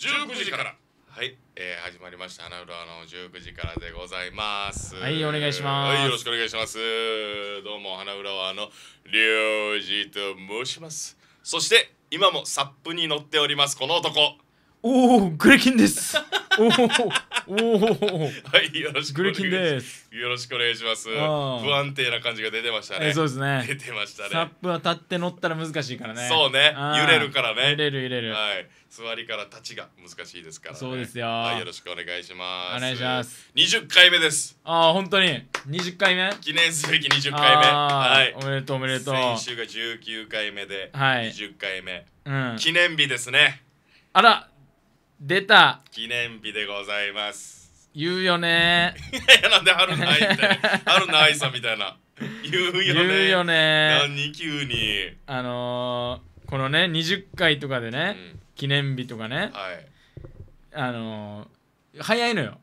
19時からはい、えー、始まりました「花浦の19時から」でございますはいお願いしますはいよろしくお願いしますどうも花浦はあのうじと申しますそして今もサップに乗っておりますこの男おおグレキンです おおおお。はいよろしくお願いします。よろしくお願いします。不安定な感じが出てましたね。そうですね。出てましたね。サップは立って乗ったら難しいからね。そうね。揺れるからね。揺れる揺れる。はい。座りから立ちが難しいですから、ね、そうですよ、はい。よろしくお願いします。お願いします。二十回目です。ああ本当に二十回目。記念すべき二十回目。はい。おめでとうおめでとう。先週が十九回目ではい。二十回目、うん、記念日ですね。あら出た記念日でございます言うよねいや なんで春ない みたいな春の愛さみたいな言うよね言うよね何急にあのー、このね20回とかでね、うん、記念日とかね、はい、あのー、早いのよ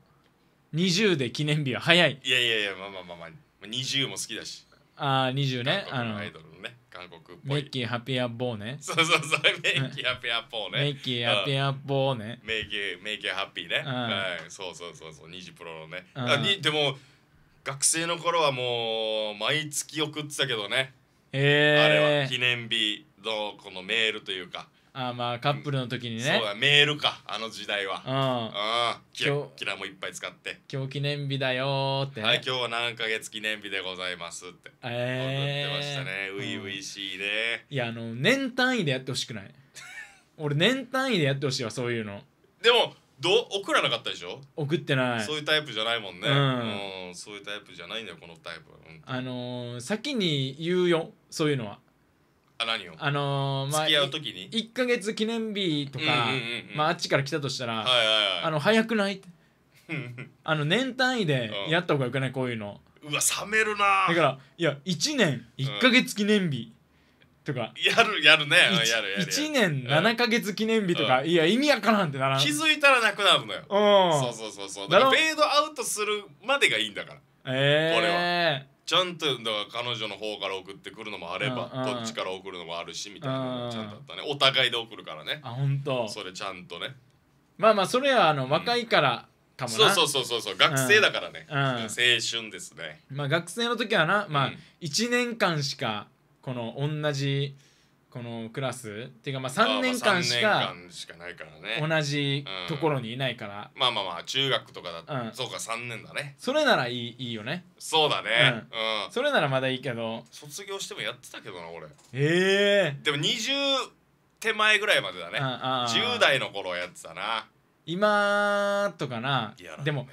20で記念日は早いいやいやいやまあまあまあまあ20も好きだしああ20ねあのアイドルのね韓国っぽい。メッキハピアボーね。そうそうそう、メッキーハピアボーね。メッキーハピアボーね。メッキ、ー、メッキハピーね。はい、そうそうそうそう、ニジプロのね。あにでも、学生の頃はもう、毎月送ってたけどね。えー、あれは記念日のこのメールというか。あまあカップルの時にね、そうだメールかあの時代はうん、キラキラもいっぱい使って今日記念日だよって、はい今日は何ヶ月記念日でございますってええー、ってましたね初々、うん、しいね、いやあの年単位でやってほしくない 俺年単位でやってほしいわそういうのでもど送らなかったでしょ送ってないそういうタイプじゃないもんね、うん、うん、そういうタイプじゃないんだよこのタイプ、うん、あのー、先に言うよそういうのはあ何をあのー、まあ付き合う時に1か月記念日とか、うんうんうんうんまあ、あっちから来たとしたら、はいはいあはいの早くないって あの年単位でやった方がよくないこういうのうわ冷めるなだからいや1年1か月記念日とか、やるやるねやるやるやる 1, 年7か月記念日とか、いや意味わからんってならん気づいたらなくなるのようんそうそうそうそうだからフェードアウトするまでがいいんだからええー、ちゃんとだから彼女の方から送ってくるのもあればこっちから送るのもあるしみたいなちゃんとあったねお互いで送るからねあ本当それちゃんとねまあまあそれはあの若いから、かもそうそうそうそうそう学生だからね、うん、青春ですねまあ学生の時はなまあ1年間しかこの同じこのクラスっていうかまあ3年間しかないからね同じところにいないから、うん、まあまあまあ中学とかだと、うん、そうか3年だねそれならいいいいよねそうだね、うん、うん、それならまだいいけど卒業してもやってたけどな俺ええー、でも20手前ぐらいまでだね10代の頃やってたな今とかな、ね、でも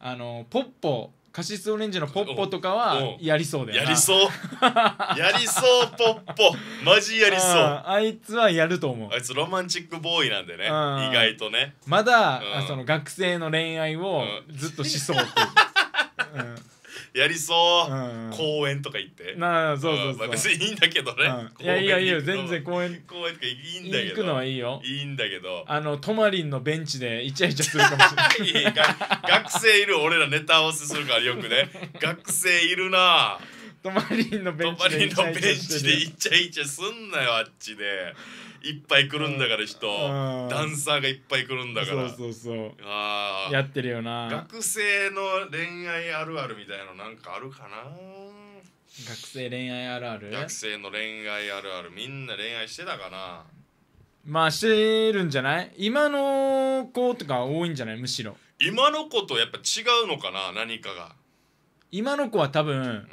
あのポッポカシスオレンジのポッポとかはやりそうだよやりそう やりそうポッポマジやりそうあいつはやると思うあいつロマンチックボーイなんでね意外とねまだ、うん、その学生の恋愛をずっとしそうってう、うんやりそう、うん、公園とか行ってなあそうそうそう、まあ、別にいいんだけどね、いやいやいや全然公園公園とかいいんだけど行くのはいいよいいんだけどあのトマリンのベンチでイチャイチャするかもしれない 学生いる俺らネタ合わせするからよくね 学生いるなトマリンのベンチでイチャイチャすんなよあっちでいっぱい来るんだから人、うんダンサーがいっぱい来るんだからそうそうそうあやってるよな学生の恋愛あるあるみたいのなんかあるかな学生恋愛あるある学生の恋愛あるあるみんな恋愛してたかなまあしてるんじゃない今の子とか多いんじゃないむしろ今の子とやっぱ違うのかな何かが今の子は多分、うん、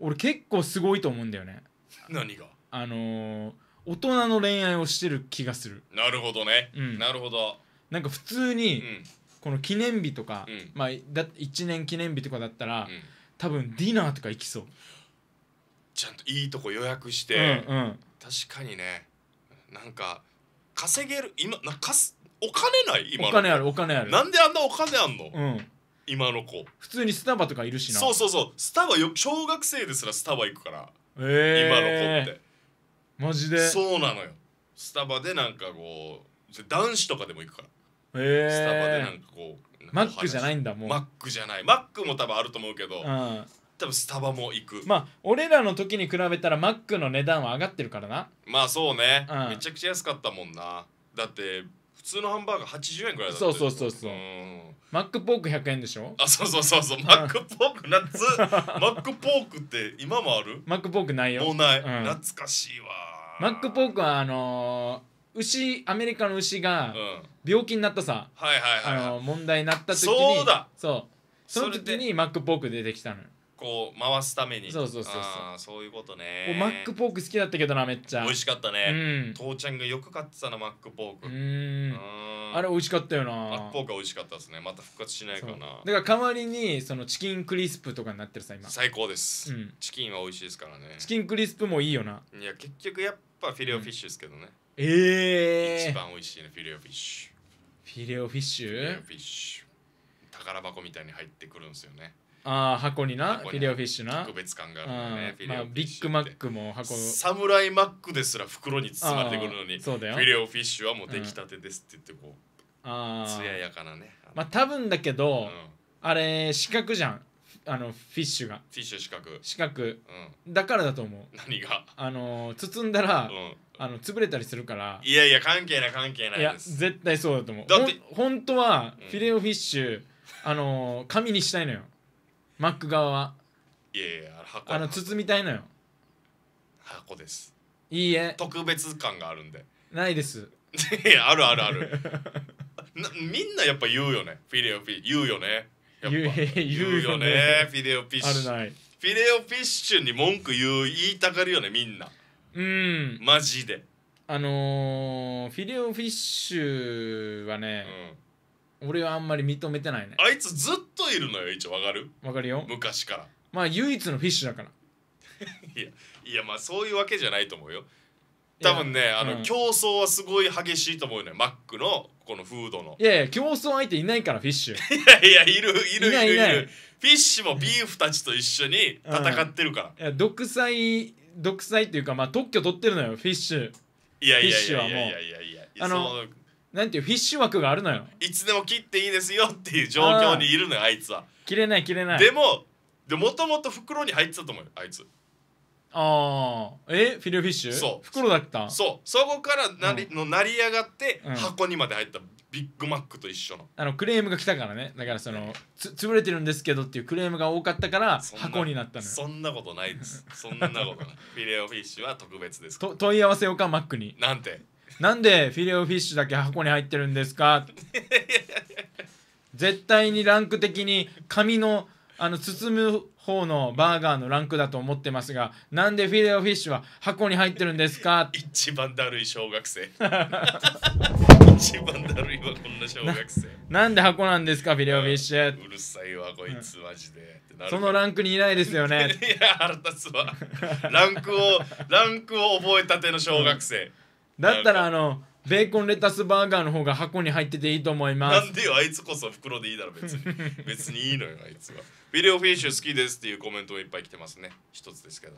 俺結構すごいと思うんだよね何があのー大人の恋愛をしてる気がする、なるほどね、うんなるほどなんか普通にこの記念日とか、うんまあだ1年記念日とかだったら、うん多分ディナーとか行きそう、ちゃんといいとこ予約して、うんうん確かにねなんか稼げる今なかすお金ない今のお金あるお金あるなんであんなお金あんの、うん今の子普通にスタバとかいるしなそうそうそうスタバよ小学生ですらスタバ行くから、今の子ってマジでそうなのよスタバでなんかこう男子とかでも行くからへえスタバでなんかこうマックじゃないんだもうマックじゃないマックも多分あると思うけど、うん、多分スタバも行くまあ俺らの時に比べたらマックの値段は上がってるからなまあそうね、うん、めちゃくちゃ安かったもんなだって普通のハンバーガー80円ぐらいだったそうそうそうそう、うマックポーク100円でしょあそうそうそうそうマックポーク夏 マックポークって今もあるマックポークないよもうない、懐かしいわマックポークはあのー牛アメリカの牛が病気になったさ、はいはいはい問題になった時にそうだそうその時にマックポーク出てきたのよこう回すためにそうそうそうそうそういうことねマックポーク好きだったけどなめっちゃ美味しかったうね、ん父ちゃんがよく買ってたなマックポーク、うーんあれ美味しかったよなマックポークは美味しかったですねまた復活しないかなだから代わりにそのチキンクリスプとかになってるさ今、最高です、うんチキンは美味しいですからねチキンクリスプもいいよないや結局やっぱフィレオフィッシュですけどね、ええ一番美味しいのフィレオフィッシュフィレオフィッシフィレオュフィッシュ宝箱みたいに入ってくるんですよねああ箱にな箱にフィレオフィッシュな特別感があるんだねまあ、ビッグマックも箱サムライマックですら袋に包まれてくるのにそうだよフィレオフィッシュはもう出来たてですって言ってこうああ艶やかなねまあ多分だけど、うんあれ四角じゃんあのフィッシュがフィッシュ四角、四角ん、だからだと思う何があの包んだら、うんあの潰れたりするからいやいや関係ない関係ないいや絶対そうだと思うだって本当はフィレオフィッシュ、あの紙にしたいのよマック側はいやいやあれ箱あの包みたいのよ箱ですいいえ特別感があるんでないです いやあるあるある なみんなやっぱ言うよねフィレオフィ言うよね言う言うよねフィレオフィッシュフィレオフィッシュに文句言う言いたがるよねみんなうんマジであのー、フィレオフィッシュはね、うん、俺はあんまり認めてないねあいつずっといるのよ一応わかるわかるよ昔からまあ唯一のフィッシュだから いやいやまあそういうわけじゃないと思うよ多分ねあの、うん競争はすごい激しいと思うよねマックのこのフードのいやいや競争相手いないからフィッシュ いやいやいるいるいるいいいいるフィッシュもビーフたちと一緒に戦ってるから、いや独裁独裁っていうかまあ特許取ってるのよフィッシュいやいやいやいやいやいやいやあのなんていうフィッシュ枠があるのよいつでも切っていいですよっていう状況にいるのよあいつは切れない切れないでもでもともと袋に入ってたと思うよあいつああえフィレオフィッシュそう袋だったそうそこからなり、うん、の成り上がって箱にまで入ったビッグマックと一緒のあのクレームが来たからねだからそのつ潰れてるんですけどっていうクレームが多かったから箱になったのそんなことないですそんなことない フィレオフィッシュは特別ですと問い合わせようかマックになんてなんでフィレオフィッシュだけ箱に入ってるんですか 絶対にランク的に紙のあの包む方のバーガーのランクだと思ってますがなんでフィレオフィッシュは箱に入ってるんですか一番だるい小学生 一番だるいはこんな小学生なんで箱なんですかフィレオフィッシュうるさいわこいつ、マジでそのランクにいないですよね いや腹立つわランクをランクを覚えたての小学生、だったらあのベーコンレタスバーガーの方が箱に入ってていいと思いまなすんでよあいつこそ袋でいいだろ別に 別にいいのよあいつはビデオフィッシュ好きですっていうコメントがいっぱい来てますね一つですけど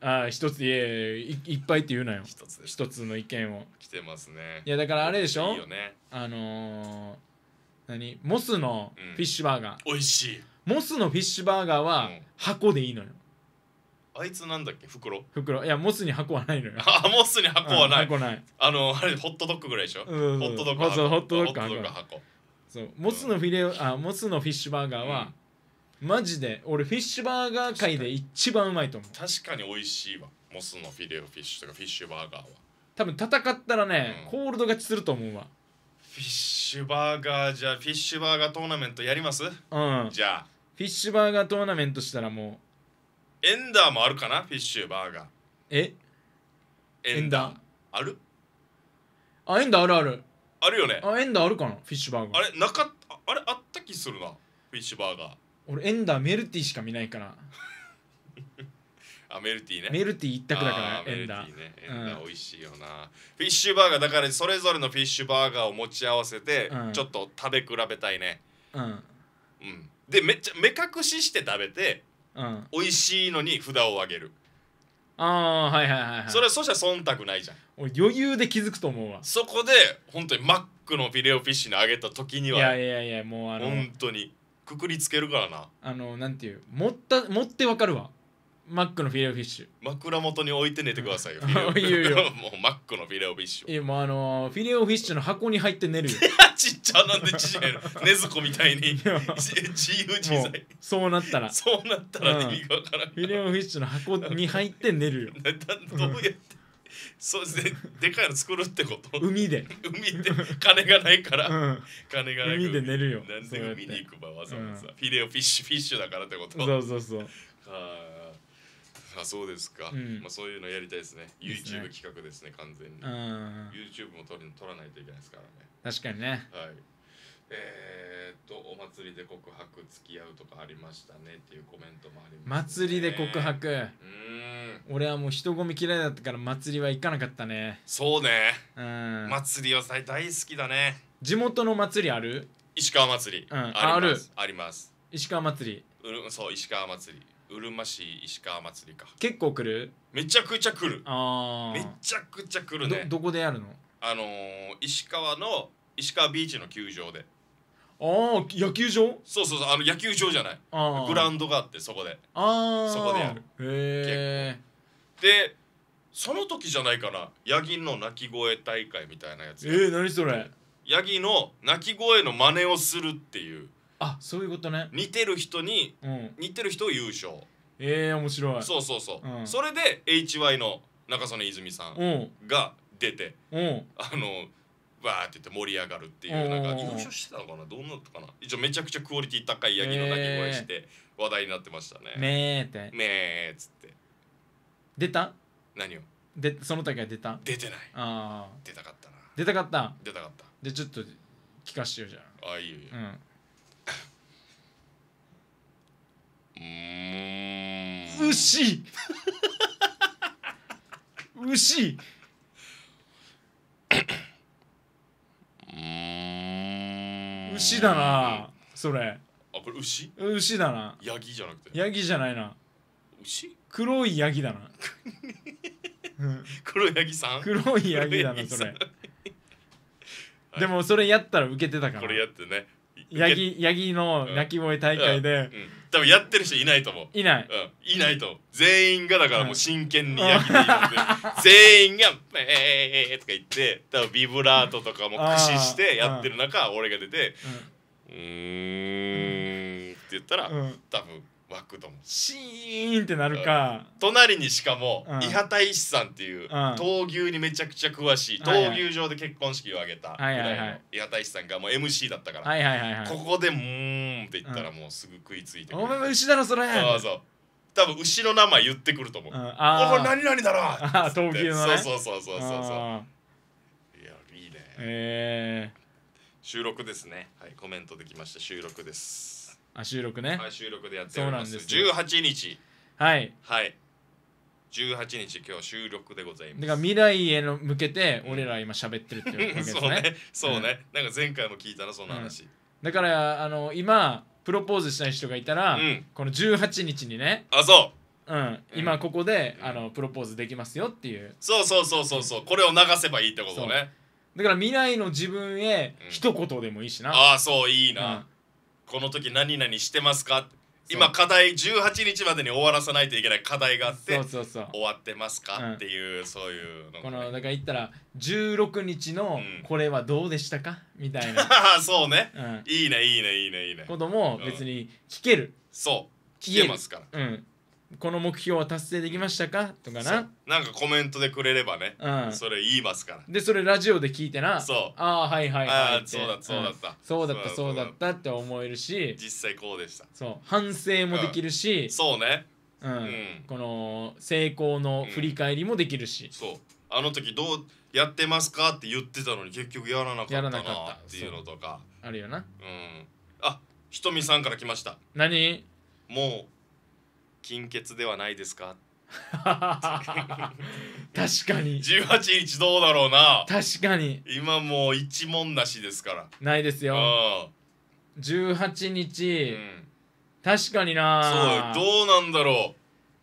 ああ一ついえいっぱいって言うなよ一つです一つの意見を来てますねいやだからあれでしょいいよねあのー、何モスのフィッシュバーガー、美味しいモスのフィッシュバーガーは箱でいいのよあいつなんだっけ袋袋いやモスに箱はないのよ あモスに箱はない、箱ないあのあれホットドッグぐらいでしょ、うホットドッグ箱ホットドッグ箱そうモスのフィレあモスのフィッシュバーガーは、マジで俺フィッシュバーガー界で一番うまいと思う確かに美味しいわモスのフィレオフィッシュとかフィッシュバーガーは多分戦ったらね、うん、コールド勝ちすると思うわフィッシュバーガーじゃあフィッシュバーガートーナメントやりますうんじゃあフィッシュバーガートーナメントしたらもうエンダーもあるかなフィッシュバーガー。えエンダーあるあ、エンダーあるある。あるよね。あ、エンダーあるかなフィッシュバーガー。あれ、なかああれ、あった気するな。フィッシュバーガー。俺、エンダーメルティしか見ないから。あメルティーねメルティー一択だからメルティーねエンダー美味しいよな、うん、フィッシュバーガーだからそれぞれのフィッシュバーガーを持ち合わせて、うん、ちょっと食べ比べたいねうん、うん、でめっちゃ目隠しして食べてうん、美味しいのに札を上げるああはいはいはい、はい、それはそしたら忖度ないじゃん余裕で気づくと思うわそこで本当にマックのフィレオフィッシュに上げた時にはいやいやいや、もうあの本当にくくりつけるからなあのなんていう持った持ってわかるわマックのフィレオフィッシュ枕元に置いて寝てくださいよ。フ ィよ もうマックのフィレオフィッシュいやもうあのーフィレオフィッシュの箱に入って寝るよ 茶なんで縮めるねずこみたいに自由自在そうなったらそうなったら、意味がわからんフィレオフィッシュの箱に入って寝るよどうやってそうですねでかいの作るってこと海で海で金がないから、うん、金がない海で寝るよなんで海に行くばわざわざ、うん、フィレオフィッシュフィッシュだからってことそうそうそうはいあそうですか、うん、まあ、そういうのやりたいですね YouTube 企画ですね完全に YouTube も撮る撮らないといけないですからね確かにねはいえー、っとお祭りで告白付き合うとかありましたねっていうコメントもありますね祭りで告白うん俺はもう人混み嫌いだったから祭りは行かなかったねそうねうん祭りは大好きだね地元の祭りある石川祭り、うん、あるあります石川祭りうんそう石川祭りうるま市石川祭りか結構来るめちゃくちゃ来るあめちゃくちゃ来るねどこでやるのあのー、石川の石川ビーチの球場でああ野球場そうそうそうあの野球場じゃないグラウンドがあってそこでああそこでやるへえでその時じゃないかなヤギの鳴き声大会みたいなやつえー、何それヤギの鳴き声の真似をするっていうあそういうことね似てる人に、うん、似てる人を優勝ええー、面白いそうそうそう、うん、それで HY の中曽根泉さんが出て、うん、あのわーって言って盛り上がるっていうなんか優勝してたのかなどうなたかな一応めちゃくちゃクオリティ高いヤギの鳴き声して話題になってましたね、えー、めーってめーっつって出た何をでその時は出た出てないあ出たかったな出たかった出たかったでちょっと聞かしてよじゃああいいよいいよ、うん牛牛牛だなそれあこれ牛牛だなヤギじゃなくてヤギじゃないな牛黒いヤギだな 黒いヤギさん黒いヤギだなそれ、でもそれやったら受けてたからこれやってねヤギヤギの鳴き声大会で、うんうん多分やってる人いないと思ういない、うん、いないと思う全員がだからもう真剣に焼きでいるん全員が「えー」とか言って多分ビブラートとかも駆使してやってる中俺が出て「うーん」って言ったら、うん多分湧くと思うシーンってなるか、隣にしかも、伊波伊畑石さんっていう、闘牛にめちゃくちゃ詳しい、闘牛場で結婚式を挙げたぐらいの伊大石さんがもう MC だったから、ここで「うん」って言ったらもうすぐ食いついてくる、お前牛だろそれそうそう多分牛の名前言ってくると思う、うん、あお何々だろっっ牛の、ね、そうそうそうそうそうそういやいいねえー、収録ですねはいコメントできました収録ですあ収録ね、はい、収録でやっておりますそうなんです18日はいはい18日今日収録でございますだから未来への向けて俺ら今喋ってるっていうわけですねそうねそうね、うん、なんか前回も聞いたらそんな話、うん、だからあの今プロポーズしたい人がいたら、うん、この18日にねあそううん、今ここで、あのプロポーズできますよっていうそうそうそうそうそうこれを流せばいいってことねだから未来の自分へ一言でもいいしな、ああそういいな、この時何々してますか今課題18日までに終わらさないといけない課題があってそうそうそう終わってますか、うんっていうそういうのこのだから言ったら16日のこれはどうでしたかみたいな、そうねうん、いいねいいねいいねいいねことも別に聞けるそう聞けますからうんこの目標は達成できましたかとかななんかコメントでくれればね、うん、それ言いますからでそれラジオで聞いてなそうああはいはいはいそうだそうだった、うん、そうだったそうだったって思えるし実際こうでしたそう反省もできるし、うん、そうねうん、この成功の振り返りもできるし、そうあの時どうやってますかって言ってたのに結局やらなかったなっていうのとかあるよなうんあひとみさんから来ました何もう金欠ではないですか 確かに18日どうだろうな確かに今もう一問なしですからないですよ18日、うん、確かになそうどうなんだろ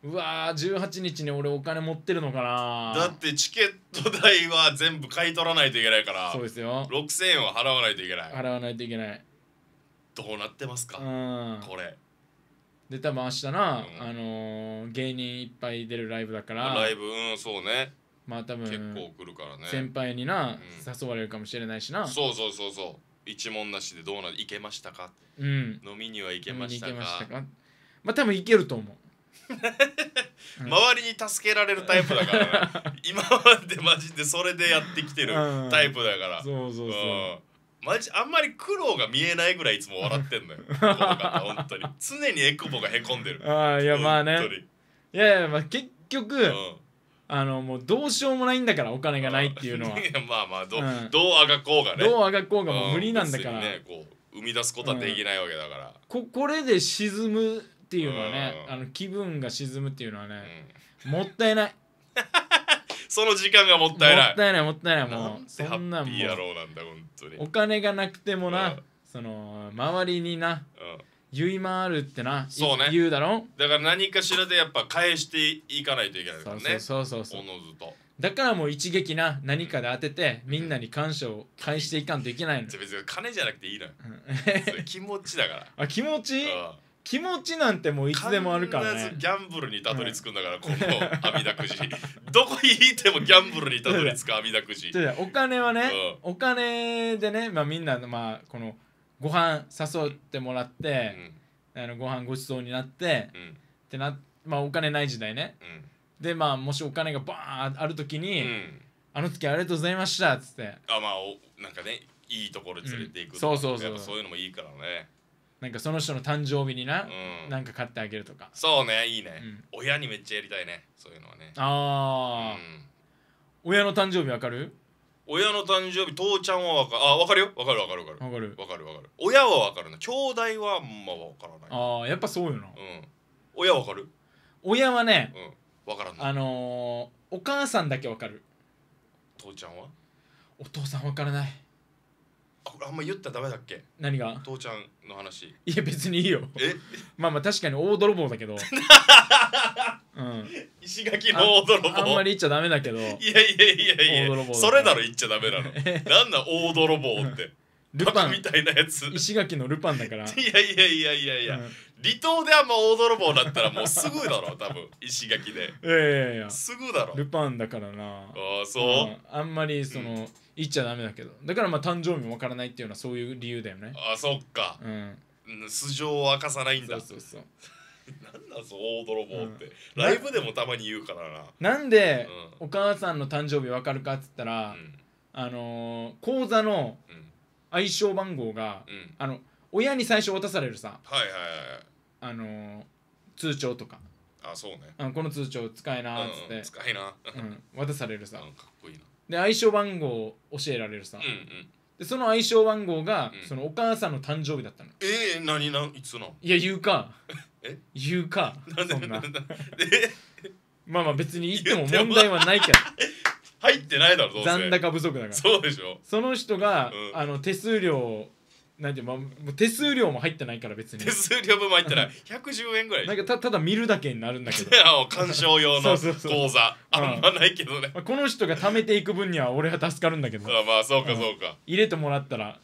ううわー18日に俺お金持ってるのかなだってチケット代は全部買い取らないといけないからそうですよ6000円は払わないといけない払わないといけないどうなってますかこれで多分明日な、うんあのー芸人いっぱい出るライブだからライブうんそうねまあ多分結構来るからね先輩にな、誘われるかもしれないしなそうそうそうそう一問なしでどうなる行けましたかうん飲みには行けましたかままあ多分いけると思う 周りに助けられるタイプだから 今までマジでそれでやってきてるタイプだからそうそうそう、うんマジあんまり苦労が見えないぐらいいつも笑ってんのよ 本当に常にエクボがへこんでるああいやまあねいやいやまあ結局、うん、あのもうどうしようもないんだからお金がないっていうのは まあまあど,、うん、どうあがこうがねどうあがこうがもう無理なんだから、うん、ねこう生み出すことはできないわけだから、うん、ここれで沈むっていうのはね、あの気分が沈むっていうのはね、もったいない その時間がもったいないもったいないもったいないもうそんなもんやろうなんだ本当にお金がなくてもな、うん、その周りにな、うん言い回るってなそうね言うだろだから何かしらでやっぱ返していかないといけないからねそうそうそうおのずとだからもう一撃な何かで当てて、みんなに感謝を返していかんといけないの別に金じゃなくていいのよ、気持ちだから あ気持ち、うん気持ちなんてもういつでもあるからねギャンブルにたどり着くんだから、この阿弥だくじ どこ引いてもギャンブルにたどり着く阿弥だくじお金はね、うん、お金でね、まあ、みんなの、まあ、このご飯誘ってもらって、うん、あのご飯ごちそうになって、うん、ってなまあお金ない時代ね、うん、でまあもしお金がバーンある時に、あの時ありがとうございました」っつってあまあおなんかねいいところに連れていく、うん、そうそうそうそういうのもいいからねなんかその人の誕生日にな、うん、なんか買ってあげるとかそうねいいね、うん、親にめっちゃやりたいねそういうのはねああ、うん、親の誕生日わかる親の誕生日父ちゃんはわかあわかるよわかるわかるわかるわかるわかるわかる親はわかるな兄弟はまあわからないああやっぱそうよな、うん、親わかる親はね、うん、わからないあのー、お母さんだけわかる父ちゃんはお父さんわからないこれあんま言ったらダメだっけ何が父ちゃんの話いや別にいいよえまあまあ確かに大泥棒だけど うん石垣の大泥棒あんまり言っちゃダメだけどいやいやいやいやそれなら言っちゃダメなのなんな大泥棒ってルパンみたいなやつ石垣のルパンだから いやいやいやいやいや、うん、離島であんま大泥棒だったらもうすぐだろ 多分石垣でいやいやいやすぐだろルパンだからなあそう、うん、あんまりその、うん、言っちゃダメだけどだからまあ誕生日もわからないっていうのはそういう理由だよねあそっかうん素性を明かさないんだそうそうそう なんだぞ大泥棒って、うん、ライブでもたまに言うからななんで、お母さんの誕生日わかるかっつったら、あのー、講座の、うん愛称番号が、うんあの親に最初渡されるさはいはいはい、あの通帳とか、あそうねあこの通帳使えなーっつうんって、使いなうん渡されるさ かっこいいなで愛称番号を教えられるさ、うんうんでその愛称番号が、うんそのお母さんの誕生日だったのえー、何ないつのいや言うかえ言うかそんなえ まあまあ別に言っても問題はないけど 入ってないだろどうせ残高不足だからそうでしょその人が、うんあの手数料なんていうの、まあ、手数料も入ってないから別に手数料分も入ったら110円ぐらいなんかたただ見るだけになるんだけど、あの鑑賞用の そうそうそう講座あんまないけどねこの人が貯めていく分には俺は助かるんだけど あまあそうかそうか入れてもらったら、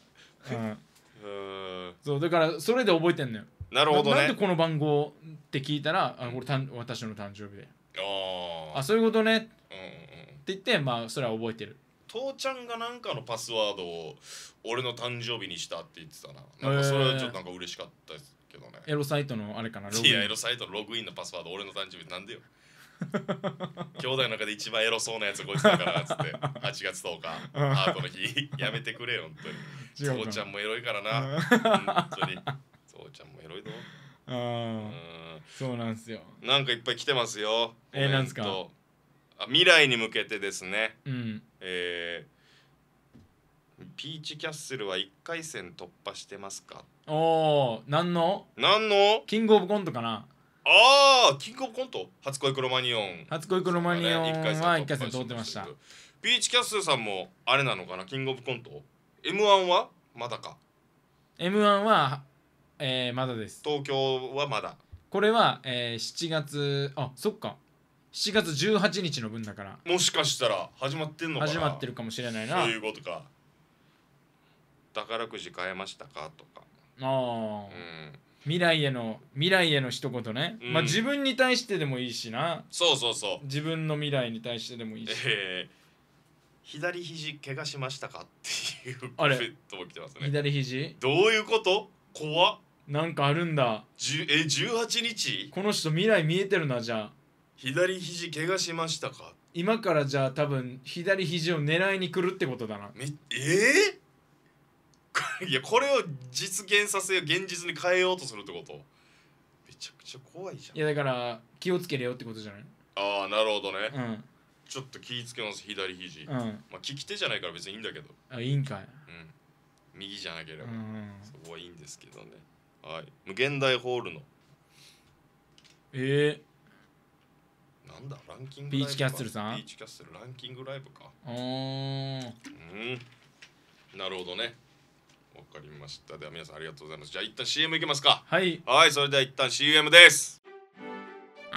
うん、うんそうだからそれで覚えてんのよなるほどななんでこの番号って聞いたらあこたん私の誕生日であああそういうことね言って、まあ、それは覚えてる父ちゃんがなんかのパスワードを俺の誕生日にしたって言ってたななんかそれはちょっとなんか嬉しかったですけどね、エロサイトのあれかなログインいやエロサイトのログインのパスワード俺の誕生日なんでよ 兄弟の中で一番エロそうなやつこいつだからっつって8月10日ハートの日やめてくれよ本当に父ちゃんもエロいからな本当に父ちゃんもエロいぞああそうなんすよなんかいっぱい来てますよえー、なんすか未来に向けてですね、うん、えー、ピーチキャッスルは1回戦突破してますかおお何の何のキングオブコントかなああキングオブコント初恋クロマニオン初恋クロマニオンは1回戦通ってましたピーチキャッスルさんもあれなのかなキングオブコント m 1はまだか m 1は、えー、まだです東京はまだこれは、えー、7月あそっか7月18日の分だからもしかしたら始まってんのかな始まってるかもしれないなそういうことか宝くじ買えましたかとかああ、うん、未来への未来への一言ね、うんまあ自分に対してでもいいしなそうそうそう自分の未来に対してでもいいしえー、左肘怪我しましたかっていうコあれメントも来てますね左肘どういうこと怖っなんかあるんだじゅえ18日この人未来見えてるなじゃあ左肘怪我しましたか今からじゃあ多分左肘を狙いに来るってことだなええー、いやこれを実現させよう現実に変えようとするってことめちゃくちゃ怖いじゃんいやだから気をつけれよってことじゃないああなるほどね、うん、ちょっと気をつけます左肘、うん、まあ利き手じゃないから別にいいんだけどあいいんかい、うん、右じゃなければ、うん、そこはいいんですけどねはい無限大ホールのええーなんだランキングビーチキャッスルさんビーチキャッスルランキングライブかうんなるほどねわかりましたでは皆さんありがとうございますじゃあ一旦 CM いきますかはいはいそれでは一旦 CM です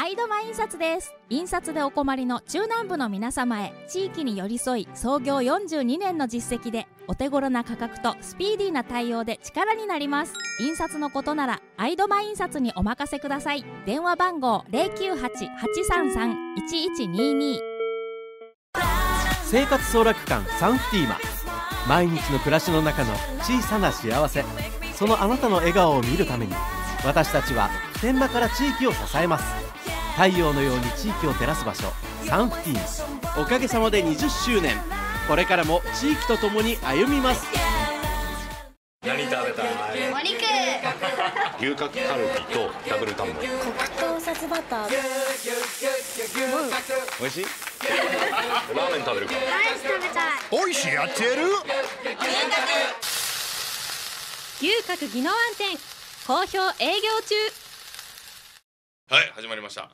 イドマ印刷です印刷でお困りの中南部の皆様へ地域に寄り添い創業42年の実績でお手頃な価格とスピーディーな対応で力になります印刷のことならアイドマ印刷にお任せください電話番号098-833-1122生活総楽館サンフティーマ毎日の暮らしの中の小さな幸せそのあなたの笑顔を見るために私たちは天馬から地域を支えます太陽のように地域を照らす場所サンフティーンおかげさまで20周年これからも地域とともに歩みます何食べたいお肉牛角カルビとダブルタンモリ黒糖さバター美味しいラーメン食べるかライス食べたい美味しいやってる牛角牛角技能安店好評営業中はい始まりました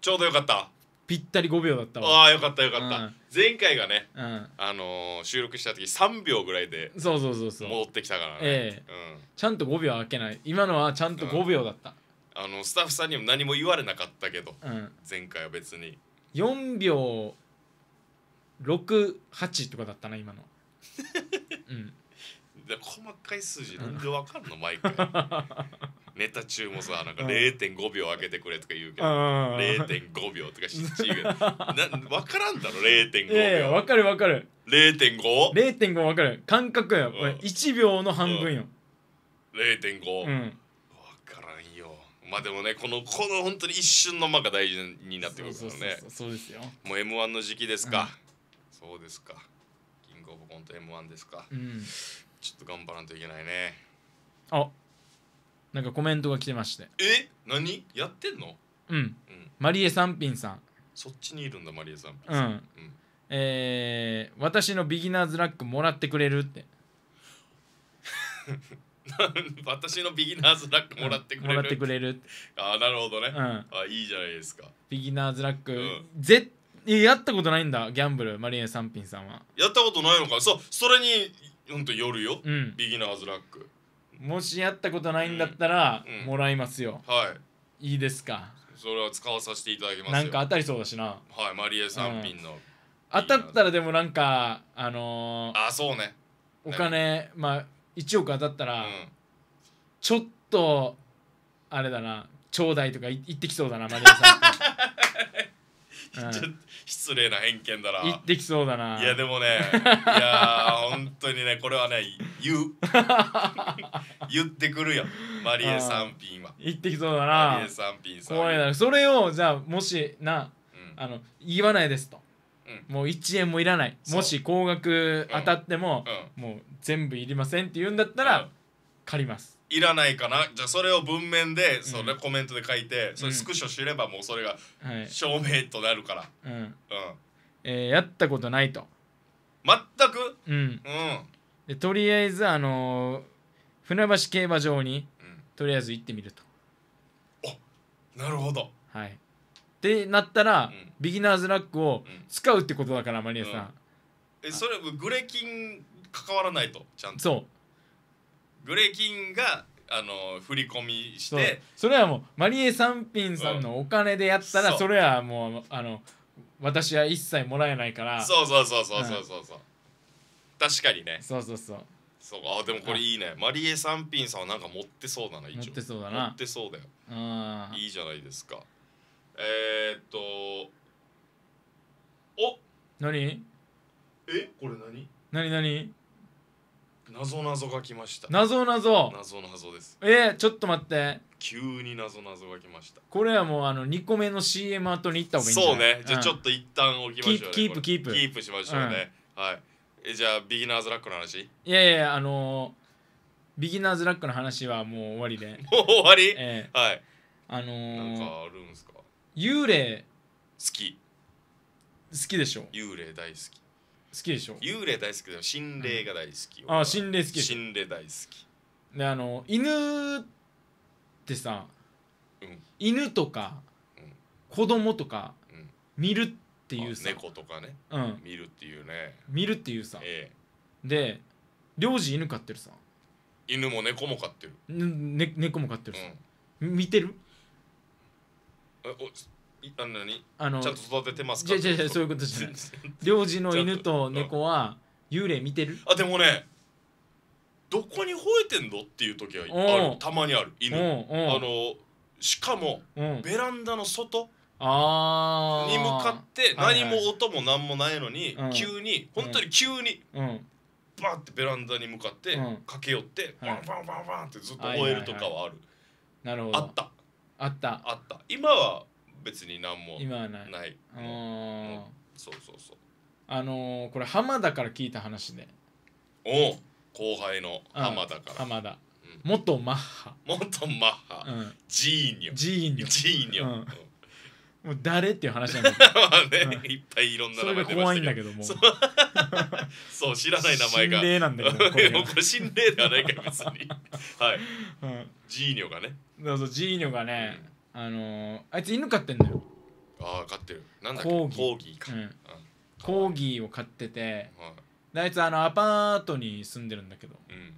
ちょうどよかったぴったり5秒だったわあよかったよかった、うん前回がねうんあのー、収録した時3秒ぐらいでそうそうそうそう戻ってきたからね、えちゃんと5秒開けない今のはちゃんと5秒だった、うん、あのスタッフさんにも何も言われなかったけどうん、前回は別に4秒68とかだったな今の うんで細かい数字なんでわかんのマイクネタ中もさなんか0.5秒開けてくれとか言うけど0.5秒とかしっち分 からんだろ0.5秒分かる分かる 0.5?0.5 分かる感覚やこれ1秒の半分よ0.5、うん、分からんよまあでもねこのこの本当に一瞬の間が大事になってくるからねそうですよもう m 1の時期ですか、うん、そうですかキングオブコント m 1ですか、うん、ちょっと頑張らんといけないねあなんかコメントが来てましてえ何やってんのうん、マリエさんぴんさんそっちにいるんだマリエさんうん、うんえー、私のビギナーズラックもらってくれるって 私のビギナーズラックもらってくれる、もらってくれるああなるほどね、うんあいいじゃないですかビギナーズラック、うんぜやったことないんだギャンブルマリエさんぴんさんはやったことないのかそうそれにほんとよるよ、うんビギナーズラックもしやったことないんだったら、もらいますよはいいいですかそれは使わさせていただきますよなんか当たりそうだしなはいマリエさん品の、当たったらでもなんかあのーあそうねお金まあ1億当たったうら、んちょっとあれだなちょうだいとかい言ってきそうだなマリエさん 失礼な偏見だな言ってきそうだないやでもね いや本当にねこれはね言う 言ってくるよマリエピ品は言ってきそうだなマリエさん怖いなそれをじゃあもしな、うん、あの言わないですと、うん、もう1円もいらないもし高額当たっても、うん、もう全部いりませんって言うんだったら、借りますいらないかなじゃあそれを文面でそれコメントで書いて、それスクショすればもうそれが証明となるから、うんうんえー、やったことないと全くうん、うん、でとりあえずあのー、船橋競馬場に、うん、とりあえず行ってみるとおなるほどはいってなったら、うん、ビギナーズラックを使うってことだからマリアさん、えそれグレキン関わらないとちゃんとそうグレキンがあの振り込みしてそれはもうマリエ三品さんのお金でやったら、うんそそれはもうあの私は一切もらえないからそうそうそうそうそうそうそう確かにねそうそうそうそうあでもこれいいねマリエ三品さんはなんか持ってそうだな一応持ってそうだな持ってそうだようんいいじゃないですかえー、っとお何えこれ何何何謎謎が来ました謎謎謎謎ですえー、ちょっと待って急に謎謎が来ましたこれはもうあの2個目の CM 後に行った方がいいんじゃそうねじゃあちょっと一旦置きましょう、ね、キープキープキープしましょうね、うん、はいえじゃあビギナーズラックの話いやいやあのー、ビギナーズラックの話はもう終わりで もう終わり、えー、はいあのー、なんかあるんすか幽霊好き好きでしょ幽霊大好き好きでしょ幽霊大好きでも心霊が大好き、あ心霊好き心霊大好きであの犬ってさ、うん、犬とか、うん、子供とか、うん、見るっていうさ猫とかね、うん、見るっていうね見るっていうさ、ええ、で領事犬飼ってるさ犬も猫も飼ってる、ね、猫も飼ってるさ、うん、見てるえおあのあのちゃんと育ててますかじゃじゃじゃそういうことじゃない領事の犬と猫は幽霊見てるあでもねどこに吠えてんのっていう時はあるたまにある犬あのしかもベランダの外あに向かって何も音も何もないのに、急に、本当に急に、バーってベランダに向かって駆け寄って、バンバンバンバンってずっと吠えるとかはある、なるほどあったあったあった今は別に何も今はないないそうそうそうあのーこれ浜田から聞いた話でおお。後輩の浜田から浜田元マッハ、もっとマッハうジーニョジーニョジーニョうんもう誰っていう話なんだ まあねうんいっぱいいろんな名前が出ま怖いんだけどもそう そう知らない名前が心霊なんだけどこれ これ心霊ではないか別にはいうんジーニョがねどうぞそうジーニョがね、あのー、あいつ犬飼ってんだよああ飼ってるなんだっけコーギーか、うん、コーギーを飼ってて、はい、あいつあのアパートに住んでるんだけど、うん、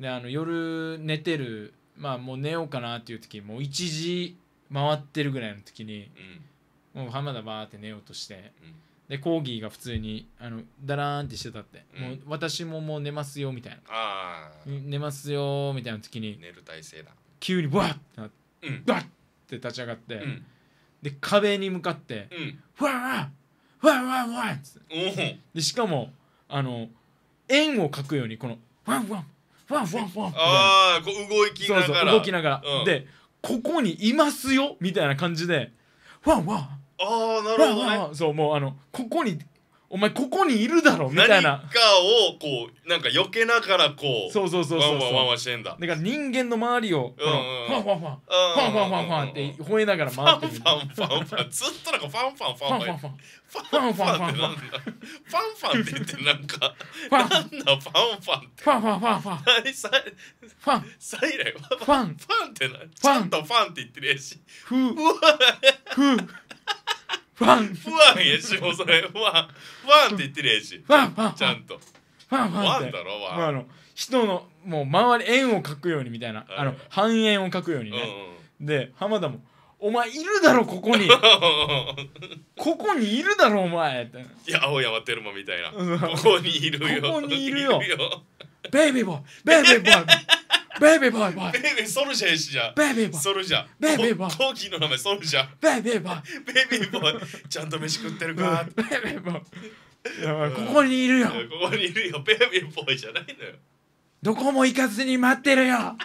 であの夜寝てるまあもう寝ようかなっていう時もう1時回ってるぐらいの時に、うん、もう浜田バーって寝ようとして、うん、でコーギーが普通にあのダラーンってしてたって、うん、もう私ももう寝ますよみたいな寝ますよみたいな時に寝る体勢だ急にバッってなって、うん、バッって立ち上がって、うんで壁に向かってうん「わわわわわ」っつっでしかもあの円を描くようにこの「ワンワンワンワンワン」みああこう動きそうなそがうら動きながら、うんでここにいますよみたいな感じで「ワンワンああなるほどワンねワン」そうもうあのここにお前ここにいるだろみたい何なかをこうなんか避けながらこうそうそうそうそうワンワンワンワンしてんだだから人間の周りをファンファンファンファンファンファンファンって吠えながらファ回ンフってるァンファンファンずっとなんかファンファンファンファンファンファンファンファンファンファンってファンファンって言ってなんかファンなんだファンファンってファンファンファンファンファンサイレンファンファンってなちゃんとファンって言ってるやしふーうわフファンファンやしもうそれン。ファンって言ってるやしファンファンちゃんとファンファンファンだろワンまあ、あの人のもう周り円を描くようにみたいな、あの半円を描くようにね、うんうんで浜田もお前いるだろここに ここにいるだろお前っていや青山テルマみたいなここにいるよここにいるよベイビーボーベイビーボーベイビーボーボーベイビーソルジャーやしじゃベイビーボーソルジャーベイビーボーコーキの名前ソルジャーベイビーボーベイビーボーちゃんと飯食ってるかベイビーボーここにいるよここにいるよベイビーボーじゃないのよどこも行かずに待ってるよ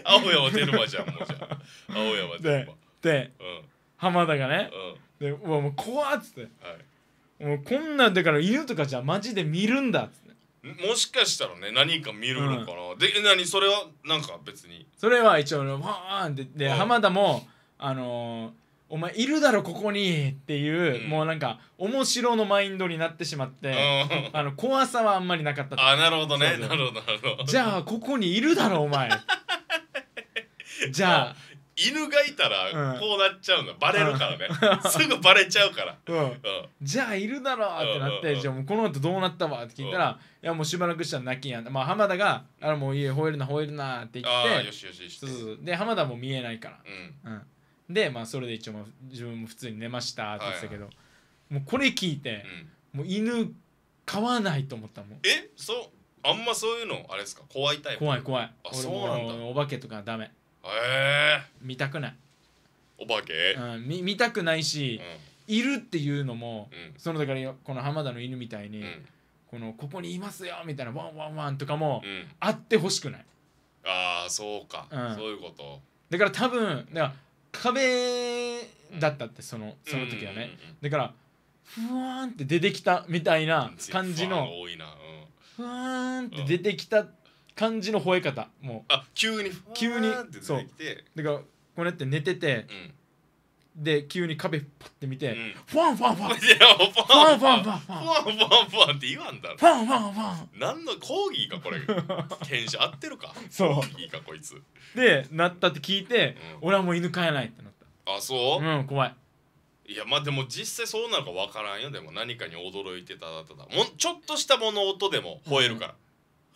青山出るマじゃんもうじゃあ青山テルマで、うん、浜田がねうんでうわもう怖っつってはいもうこんなんだから犬とかじゃマジで見るんだっつってもしかしたらね何か見るのかな、で何それはなんか別にそれは一応ねわーってでうん浜田も「あのーお前いるだろここに」っていう、うんもうなんか面白のマインドになってしまって、うん あの怖さはあんまりなかったあなるほどねなるほどなるほどじゃあここにいるだろお前 じゃあ犬がいたらこうなっちゃうの、バレるからね、すぐバレちゃうから、うんじゃあいるだろうってなって、じゃあもうこの後どうなったわって聞いたら、いやもうしばらくしたら泣きやんまあ浜田が「あらもう家吠えるな吠えるな」って言ってあよしよしそうそうで浜田も見えないから、うんでまあそれで一応自分も普通に寝ましたって言ってたけど、もうこれ聞いて、もう犬飼わないと思ったもんえそうあんまそういうのあれですか怖いタイプ怖い怖いあそうなんだお化けとかダメえ見たくない、お化け、うん、見見たくないし、いるっていうのも、うんそのだからこの浜田の犬みたいに、うんこのここにいますよみたいなワンワンワンとかも、うんあってほしくないああそうか、うんそういうことだから多分だから壁だったってそのその時はね、うんうんうんだからふわーんって出てきたみたいな感じの多いな、ふわーんって出てきたっ感じの吠え方もうあ急に急にそうだからこれって寝てて、うん、で急に壁パッて見て、うん、ファンファンファンファンファンファンファンファンファンファンって言わんだろファンファンファン何の講義かこれ犬種合ってるか そういいかこいつでなったって聞いて、うん、俺はもう犬飼えないってなったあそううん怖いいやまあでも実際そうなのか分からんよでも何かに驚いてただただもちょっとした物音でも吠えるから、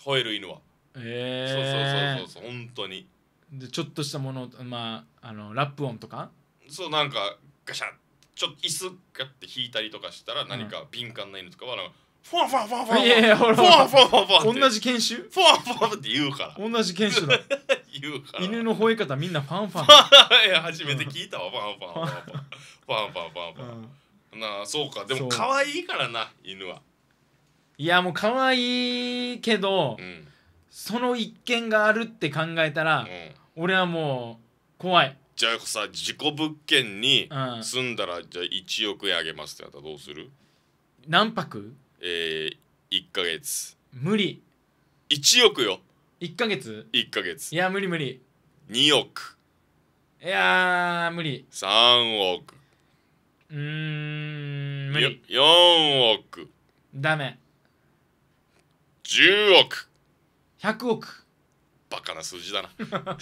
うん、吠える犬はええそうそうそうそう本当にでちょっとしたものまああのラップ音とかそうなんかガシャちょっと椅子ガッて引いたりとかしたら何か敏感な犬とかはなんか、フォンフォンフォンフォンいやいやほらフォンフォンフォンフォン同じ犬種フォンフォンって言うから同じ犬種だ 言うから犬の吠え方みんなファンファンいや 初めて聞いたわ、ファンファンファンファンファンファンファンファン、うん、なあそうかでも可愛いからな犬は。いやもう可愛いけど、うん、その一件があるって考えたら、俺はもう怖いじゃあさ事故物件に住んだら、じゃあ1億円あげますってやったらどうする何泊えー、1ヶ月無理1億よ1ヶ月1ヶ月いや無理無理2億いや無理3億うん無理4億ダメ10億100億バカな数字だな バカ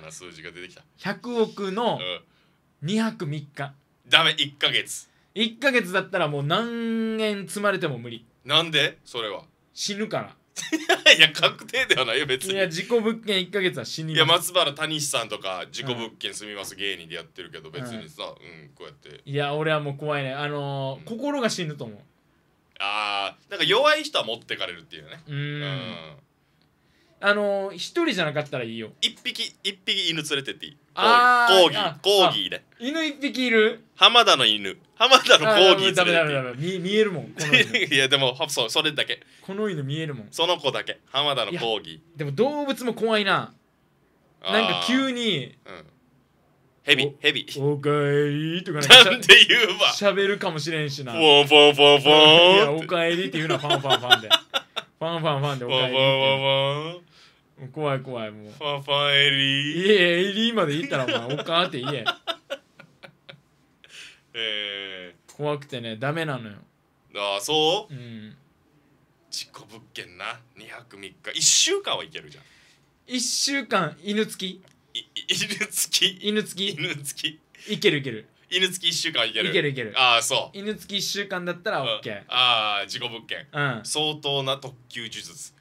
な数字が出てきた100億の2泊3日ダメ1ヶ月1ヶ月だったらもう何円積まれても無理なんでそれは死ぬから いや確定ではないよ別にいや自己物件1か月は死にいや松原谷さんとか自己物件住みます芸人でやってるけど別にさ、うん、こうやっていや俺はもう怖いねあのーうん、心が死ぬと思うああなんか弱い人は持ってかれるっていうねうんあの一人じゃなかったらいいよ一匹一匹犬連れてっていいあコーギーコーギーで犬一匹いる浜田の犬浜田のコーギー連れてっていい見えるもん いやでもそうそれだけこの犬見えるもんその子だけ浜田のコーギーでも動物も怖いななんか急に、うんヘビヘビおかえりとかなんて言うわしゃべるかもしれんしなフォンフォンフォンフォンいやおかえりっていうのはファンファンファンでファンファンファンでおかえりファンファンファン怖い怖いもうファンファンエリーいえエリーまで行ったらお前おかって言ええー、怖くてねダメなのよああそううん事故物件な2泊3日1週間はいけるじゃん1週間犬付き犬付き犬付き犬付きいけるいける犬付き1週間いけるいけるいけるああそう犬付き1週間だったら OK、うん、ああ事故物件、うん、相当な特級呪術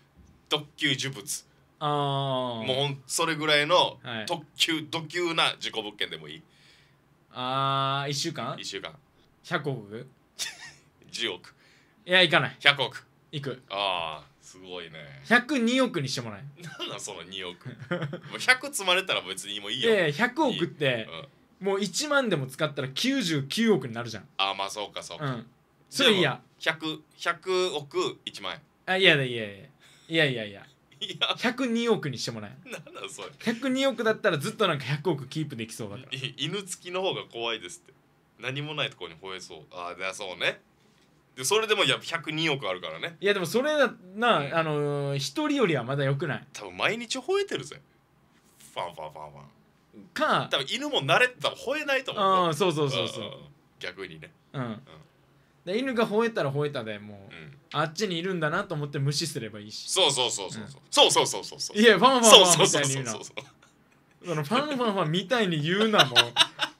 特級呪物ああもうそれぐらいの特級、はい、特級な事故物件でもいいああ1週間 ?1 週間100億 ?10 億いや行かない100億行くああすごいね102億にしてもらえ何なんその2億 もう100積まれたら別にもういいよで100億ってもう1万でも使ったら99億になるじゃんああまあそうかそうか、うん、それいや 100, 100億1万円あいやいやいやいやいやいやいや102億にしてもらえなんだそれ102億だったらずっとなんか100億キープできそうだから犬付きの方が怖いですって何もないところに吠えそうああそうねでそれでもやっぱ102億あるからねいやでもそれな、あのー、一人よりはまだよくない多分毎日吠えてるぜファンファンファンファンか多分犬も慣れてたら吠えないと思ううんそうそうそうそう逆にねうん、うんで犬が吠えたら吠えたでもう、うん、あっちにいるんだなと思って無視すればいいしそうそうそうそうそう、ううそうそうそうそういやファンファンファンそうそうそうそうそのファンファンファンみたいに言うなう